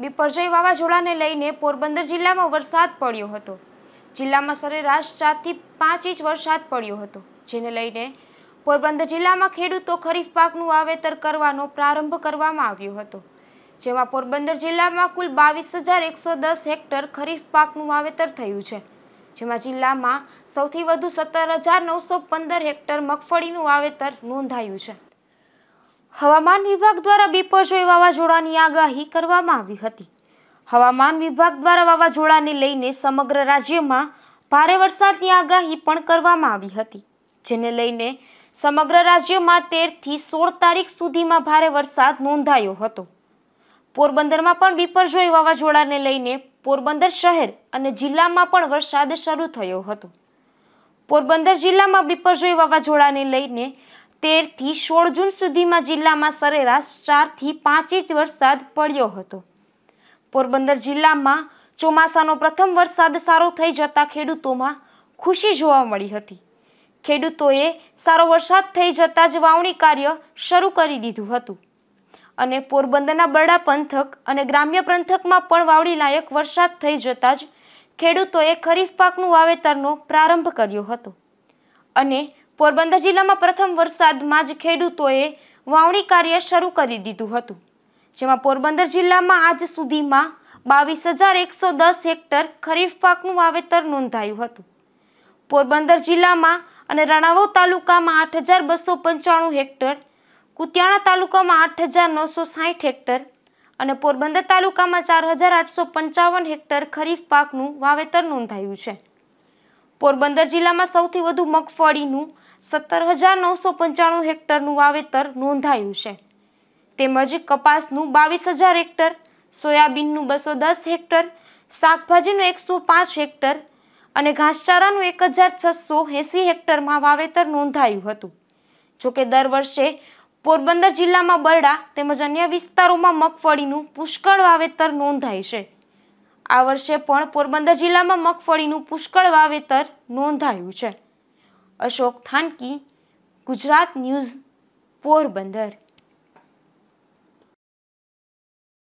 બિપરજય વાવાઝોડાને લઈને પોરબંદર જિલ્લામાં વરસાદ પડ્યો હતો જિલ્લામાં સરેરાશ ચારથી પાંચ ઇંચ વરસાદ પડ્યો હતો જેને લઈને પોરબંદર જિલ્લામાં ખેડૂતો ખરીફ પાકનું વાવેતર કરવાનો પ્રારંભ કરવામાં આવ્યો હતો જેમાં પોરબંદર જિલ્લામાં કુલ બાવીસ હજાર એકસો દસ હેક્ટર ખરીફ પાકનું વાવેતર થયું છે જેમાં જિલ્લામાં સૌથી વધુ સત્તર હજાર નવસો પંદર હેક્ટર મગફળીનું વાવેતર નોંધાયું છે હવામાન વિભાગ દ્વારા બિપરજોય વાવાઝોડાની આગાહી કરવામાં આવી હતી હવામાન વિભાગ દ્વારા વાવાઝોડાને લઈને સમગ્ર રાજ્યમાં ભારે વરસાદની આગાહી પણ કરવામાં આવી હતી જેને લઈને સમગ્ર રાજ્યમાં તેરથી સોળ તારીખ સુધીમાં ભારે વરસાદ નોંધાયો હતો પોરબંદરમાં પણ બિપરજોય વાવાઝોડાને લઈને પોરબંદર શહેર અને જિલ્લામાં પણ વરસાદ શરૂ થયો હતો પોરબંદર જિલ્લામાં બિપરજોય વાવાઝોડાને લઈને તેરથી સોળ જૂન સુધીમાં જિલ્લામાં સરેરાશ ચારથી પાંચ ઇંચ વરસાદ પડ્યો હતો પોરબંદર જિલ્લામાં ચોમાસાનો પ્રથમ વરસાદ સારો થઈ જતા ખેડૂતોમાં ખુશી જોવા મળી હતી ખેડૂતોએ સારો વરસાદ થઈ જતાં જ વાવણી કાર્ય શરૂ કરી દીધું હતું અને પોરબંદરના બરડા પંથક અને ગ્રામ્ય પંથકમાં પણ વાવણી લાયક વરસાદ થઈ જતાં જ ખેડૂતોએ ખરીફ પાકનું વાવેતરનો પ્રારંભ કર્યો હતો અને પોરબંદર જિલ્લામાં પ્રથમ વરસાદમાં જ ખેડૂતોએ વાવણી કાર્ય શરૂ કરી દીધું હતું જેમાં પોરબંદર જિલ્લામાં આજ સુધીમાં બાવીસ હજાર એકસો દસ હેક્ટર ખરીફ પાકનું વાવેતર નોંધાયું હતું પોરબંદર જિલ્લામાં અને રણાવો તાલુકામાં આઠ હજાર બસો પંચાણું હેક્ટર કુતિયાણા તાલુકામાં આઠ હજાર નવસો સાહીઠ હેક્ટર અને પોરબંદર તાલુકામાં ચાર હજાર આઠસો પંચાવન હેક્ટર ખરીફ પાકનું વાવેતર નોંધાયું છે પોરબંદર જિલ્લામાં સૌથી વધુ મગફળીનું સત્તર હજાર નવસો પંચાણું હેક્ટરનું વાવેતર નોંધાયું છે તેમજ કપાસનું બાવીસ હજાર હેક્ટર સોયાબીનનું બસો દસ હેક્ટર શાકભાજીનું એકસો પાંચ હેક્ટર અને ઘાસચારાનું એક હજાર છસો એંસી હેક્ટરમાં વાવેતર નોંધાયું હતું જોકે દર વર્ષે પોરબંદર જિલ્લામાં બરડા તેમજ અન્ય વિસ્તારોમાં મગફળીનું પુષ્કળ વાવેતર નોંધાય છે આ વર્ષે પણ પોરબંદર જિલ્લામાં મગફળીનું પુષ્કળ વાવેતર નોંધાયું છે અશોક થાનકી ગુજરાત ન્યૂઝ પોરબંદર